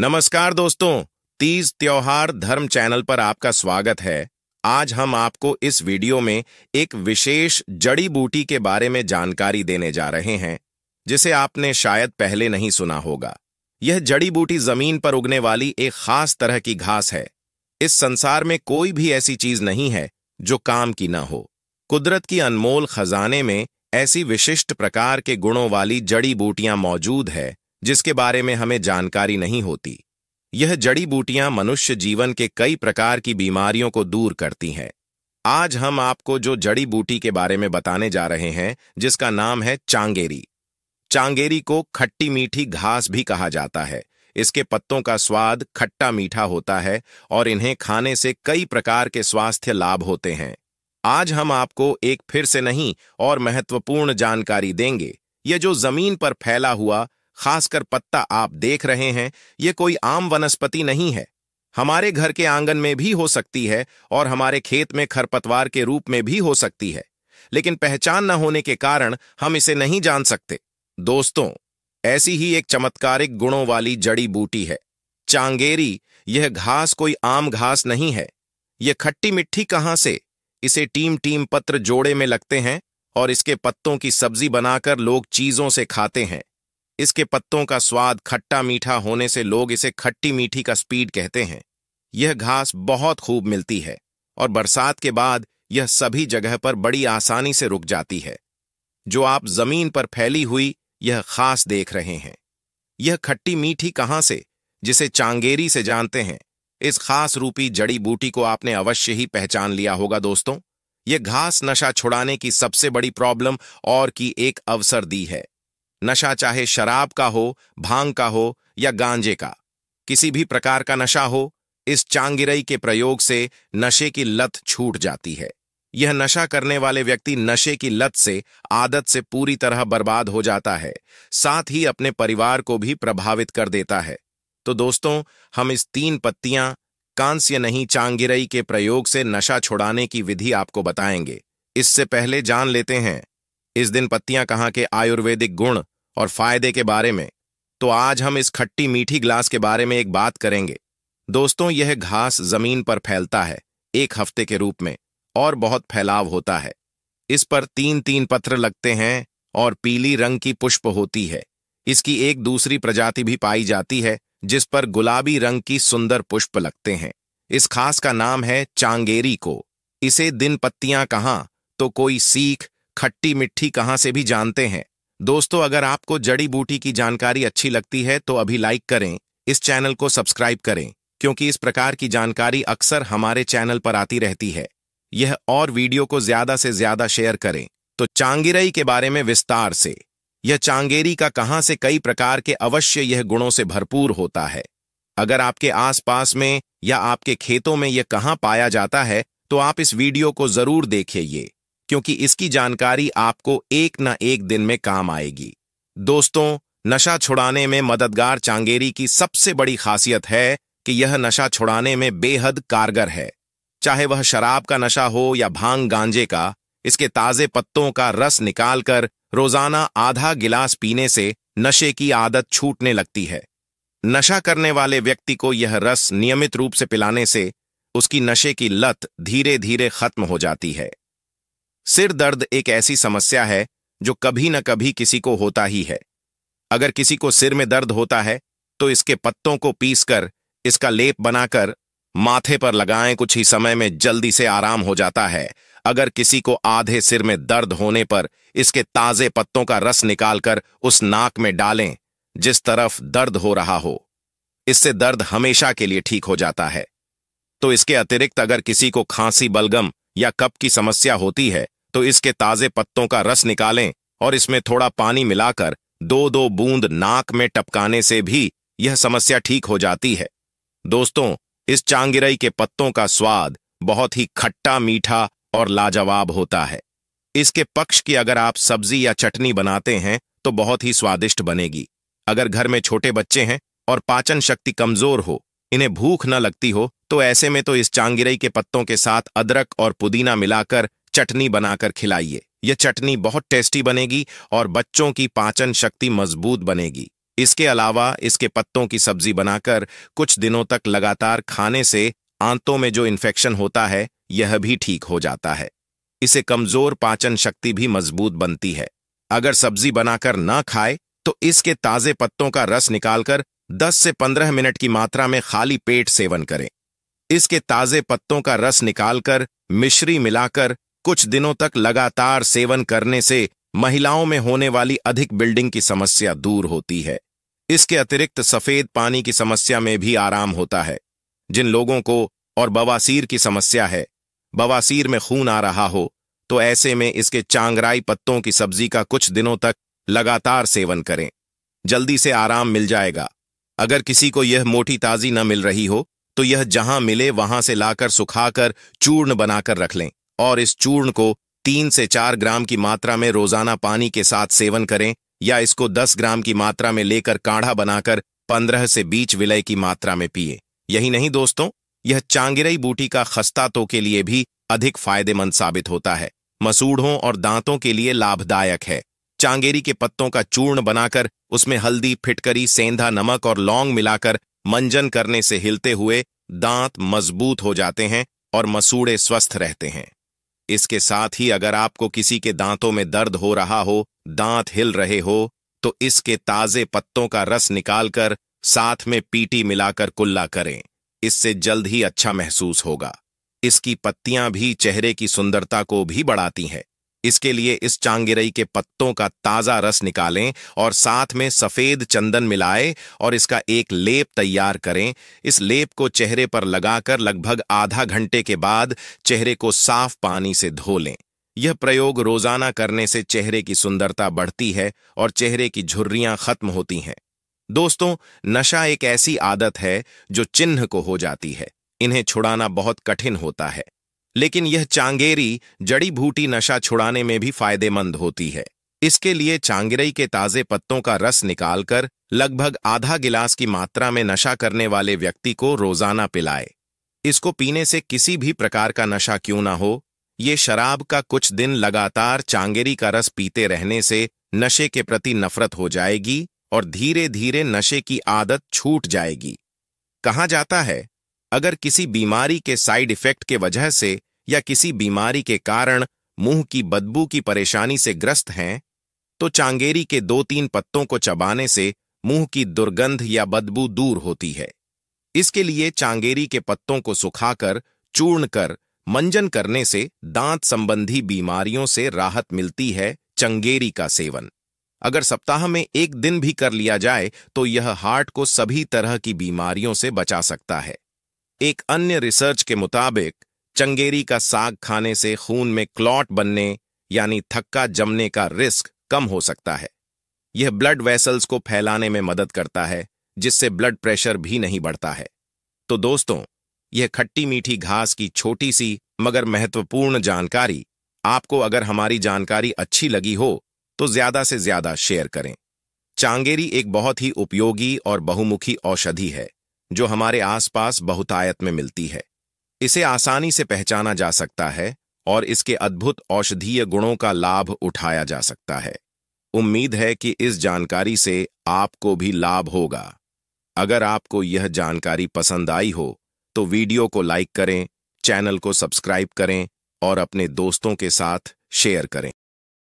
नमस्कार दोस्तों तीज त्योहार धर्म चैनल पर आपका स्वागत है आज हम आपको इस वीडियो में एक विशेष जड़ी बूटी के बारे में जानकारी देने जा रहे हैं जिसे आपने शायद पहले नहीं सुना होगा यह जड़ी बूटी जमीन पर उगने वाली एक खास तरह की घास है इस संसार में कोई भी ऐसी चीज नहीं है जो काम की ना हो कुदरत की अनमोल खजाने में ऐसी विशिष्ट प्रकार के गुणों वाली जड़ी बूटियां मौजूद है जिसके बारे में हमें जानकारी नहीं होती यह जड़ी बूटियां मनुष्य जीवन के कई प्रकार की बीमारियों को दूर करती हैं आज हम आपको जो जड़ी बूटी के बारे में बताने जा रहे हैं जिसका नाम है चांगेरी चांगेरी को खट्टी मीठी घास भी कहा जाता है इसके पत्तों का स्वाद खट्टा मीठा होता है और इन्हें खाने से कई प्रकार के स्वास्थ्य लाभ होते हैं आज हम आपको एक फिर से नहीं और महत्वपूर्ण जानकारी देंगे यह जो जमीन पर फैला हुआ खासकर पत्ता आप देख रहे हैं ये कोई आम वनस्पति नहीं है हमारे घर के आंगन में भी हो सकती है और हमारे खेत में खरपतवार के रूप में भी हो सकती है लेकिन पहचान न होने के कारण हम इसे नहीं जान सकते दोस्तों ऐसी ही एक चमत्कारिक गुणों वाली जड़ी बूटी है चांगेरी यह घास कोई आम घास नहीं है यह खट्टी मिट्टी कहां से इसे टीम टीम पत्र जोड़े में लगते हैं और इसके पत्तों की सब्जी बनाकर लोग चीजों से खाते हैं इसके पत्तों का स्वाद खट्टा मीठा होने से लोग इसे खट्टी मीठी का स्पीड कहते हैं यह घास बहुत खूब मिलती है और बरसात के बाद यह सभी जगह पर बड़ी आसानी से रुक जाती है जो आप जमीन पर फैली हुई यह खास देख रहे हैं यह खट्टी मीठी कहाँ से जिसे चांगेरी से जानते हैं इस खास रूपी जड़ी बूटी को आपने अवश्य ही पहचान लिया होगा दोस्तों यह घास नशा छुड़ाने की सबसे बड़ी प्रॉब्लम और की एक अवसर दी है नशा चाहे शराब का हो भांग का हो या गांजे का किसी भी प्रकार का नशा हो इस चांगिरई के प्रयोग से नशे की लत छूट जाती है यह नशा करने वाले व्यक्ति नशे की लत से आदत से पूरी तरह बर्बाद हो जाता है साथ ही अपने परिवार को भी प्रभावित कर देता है तो दोस्तों हम इस तीन पत्तियां कांस्य नहीं चांगिरई के प्रयोग से नशा छुड़ाने की विधि आपको बताएंगे इससे पहले जान लेते हैं इस दिन पत्तियां कहां के आयुर्वेदिक गुण और फायदे के बारे में तो आज हम इस खट्टी मीठी ग्लास के बारे में एक बात करेंगे दोस्तों यह घास जमीन पर फैलता है एक हफ्ते के रूप में और बहुत फैलाव होता है इस पर तीन तीन पत्र लगते हैं और पीली रंग की पुष्प होती है इसकी एक दूसरी प्रजाति भी पाई जाती है जिस पर गुलाबी रंग की सुंदर पुष्प लगते हैं इस खास का नाम है चांगेरी को इसे दिन पत्तियां कहाँ तो कोई सीख खट्टी मिट्टी कहाँ से भी जानते हैं दोस्तों अगर आपको जड़ी बूटी की जानकारी अच्छी लगती है तो अभी लाइक करें इस चैनल को सब्सक्राइब करें क्योंकि इस प्रकार की जानकारी अक्सर हमारे चैनल पर आती रहती है यह और वीडियो को ज्यादा से ज्यादा शेयर करें तो चांगिरई के बारे में विस्तार से यह चांगेरी का कहां से कई प्रकार के अवश्य यह गुणों से भरपूर होता है अगर आपके आसपास में या आपके खेतों में यह कहां पाया जाता है तो आप इस वीडियो को जरूर देखिए क्योंकि इसकी जानकारी आपको एक न एक दिन में काम आएगी दोस्तों नशा छुड़ाने में मददगार चांगेरी की सबसे बड़ी खासियत है कि यह नशा छुड़ाने में बेहद कारगर है चाहे वह शराब का नशा हो या भांग गांजे का इसके ताजे पत्तों का रस निकालकर रोजाना आधा गिलास पीने से नशे की आदत छूटने लगती है नशा करने वाले व्यक्ति को यह रस नियमित रूप से पिलाने से उसकी नशे की लत धीरे धीरे खत्म हो जाती है सिर दर्द एक ऐसी समस्या है जो कभी न कभी किसी को होता ही है अगर किसी को सिर में दर्द होता है तो इसके पत्तों को पीसकर इसका लेप बनाकर माथे पर लगाएं कुछ ही समय में जल्दी से आराम हो जाता है अगर किसी को आधे सिर में दर्द होने पर इसके ताजे पत्तों का रस निकालकर उस नाक में डालें जिस तरफ दर्द हो रहा हो इससे दर्द हमेशा के लिए ठीक हो जाता है तो इसके अतिरिक्त अगर किसी को खांसी बलगम या कप की समस्या होती है तो इसके ताजे पत्तों का रस निकालें और इसमें थोड़ा पानी मिलाकर दो दो बूंद नाक में टपकाने से भी यह समस्या ठीक हो जाती है दोस्तों इस चांगिरई के पत्तों का स्वाद बहुत ही खट्टा मीठा और लाजवाब होता है इसके पक्ष की अगर आप सब्जी या चटनी बनाते हैं तो बहुत ही स्वादिष्ट बनेगी अगर घर में छोटे बच्चे हैं और पाचन शक्ति कमजोर हो इन्हें भूख न लगती हो तो ऐसे में तो इस चांगिरई के पत्तों के साथ अदरक और पुदीना मिलाकर चटनी बनाकर खिलाइए यह चटनी बहुत टेस्टी बनेगी और बच्चों की पाचन शक्ति मजबूत बनेगी इसके अलावा इसके पत्तों की सब्जी बनाकर कुछ दिनों तक लगातार खाने से आंतों में जो इन्फेक्शन होता है यह भी ठीक हो जाता है इसे कमजोर पाचन शक्ति भी मजबूत बनती है अगर सब्जी बनाकर न खाए तो इसके ताजे पत्तों का रस निकालकर 10 से 15 मिनट की मात्रा में खाली पेट सेवन करें इसके ताजे पत्तों का रस निकालकर मिश्री मिलाकर कुछ दिनों तक लगातार सेवन करने से महिलाओं में होने वाली अधिक बिल्डिंग की समस्या दूर होती है इसके अतिरिक्त सफेद पानी की समस्या में भी आराम होता है जिन लोगों को और बवासीर की समस्या है बवासीर में खून आ रहा हो तो ऐसे में इसके चांगराई पत्तों की सब्जी का कुछ दिनों तक लगातार सेवन करें जल्दी से आराम मिल जाएगा अगर किसी को यह मोटी ताजी न मिल रही हो तो यह जहां मिले वहां से लाकर सुखाकर चूर्ण बनाकर रख लें और इस चूर्ण को तीन से चार ग्राम की मात्रा में रोजाना पानी के साथ सेवन करें या इसको दस ग्राम की मात्रा में लेकर काढ़ा बनाकर पंद्रह से बीच विलय की मात्रा में पिए यही नहीं दोस्तों यह चांगिरई बूटी का खस्ता तो के लिए भी अधिक फायदेमंद साबित होता है मसूढ़ों और दांतों के लिए लाभदायक है चांगेरी के पत्तों का चूर्ण बनाकर उसमें हल्दी फिटकरी सेंधा नमक और लौंग मिलाकर मंजन करने से हिलते हुए दांत मजबूत हो जाते हैं और मसूड़े स्वस्थ रहते हैं इसके साथ ही अगर आपको किसी के दांतों में दर्द हो रहा हो दांत हिल रहे हो तो इसके ताजे पत्तों का रस निकालकर साथ में पीटी मिलाकर कुल्ला करें इससे जल्द ही अच्छा महसूस होगा इसकी पत्तियां भी चेहरे की सुंदरता को भी बढ़ाती हैं इसके लिए इस चांगिरई के पत्तों का ताज़ा रस निकालें और साथ में सफ़ेद चंदन मिलाएं और इसका एक लेप तैयार करें इस लेप को चेहरे पर लगाकर लगभग आधा घंटे के बाद चेहरे को साफ पानी से धो लें यह प्रयोग रोजाना करने से चेहरे की सुंदरता बढ़ती है और चेहरे की झुर्रियां खत्म होती हैं दोस्तों नशा एक ऐसी आदत है जो चिन्ह को हो जाती है इन्हें छुड़ाना बहुत कठिन होता है लेकिन यह चांगेरी जड़ी बूटी नशा छुड़ाने में भी फायदेमंद होती है इसके लिए चांगरई के ताजे पत्तों का रस निकालकर लगभग आधा गिलास की मात्रा में नशा करने वाले व्यक्ति को रोजाना पिलाए इसको पीने से किसी भी प्रकार का नशा क्यों ना हो ये शराब का कुछ दिन लगातार चांगेरी का रस पीते रहने से नशे के प्रति नफरत हो जाएगी और धीरे धीरे नशे की आदत छूट जाएगी कहा जाता है अगर किसी बीमारी के साइड इफेक्ट के वजह से या किसी बीमारी के कारण मुंह की बदबू की परेशानी से ग्रस्त हैं तो चांगेरी के दो तीन पत्तों को चबाने से मुंह की दुर्गंध या बदबू दूर होती है इसके लिए चांगेरी के पत्तों को सुखाकर चूर्ण कर मंजन करने से दांत संबंधी बीमारियों से राहत मिलती है चंगेरी का सेवन अगर सप्ताह में एक दिन भी कर लिया जाए तो यह हार्ट को सभी तरह की बीमारियों से बचा सकता है एक अन्य रिसर्च के मुताबिक चंगेरी का साग खाने से खून में क्लॉट बनने यानी थक्का जमने का रिस्क कम हो सकता है यह ब्लड वेसल्स को फैलाने में मदद करता है जिससे ब्लड प्रेशर भी नहीं बढ़ता है तो दोस्तों यह खट्टी मीठी घास की छोटी सी मगर महत्वपूर्ण जानकारी आपको अगर हमारी जानकारी अच्छी लगी हो तो ज्यादा से ज्यादा शेयर करें चांगेरी एक बहुत ही उपयोगी और बहुमुखी औषधि है जो हमारे आसपास बहुतायत में मिलती है इसे आसानी से पहचाना जा सकता है और इसके अद्भुत औषधीय गुणों का लाभ उठाया जा सकता है उम्मीद है कि इस जानकारी से आपको भी लाभ होगा अगर आपको यह जानकारी पसंद आई हो तो वीडियो को लाइक करें चैनल को सब्सक्राइब करें और अपने दोस्तों के साथ शेयर करें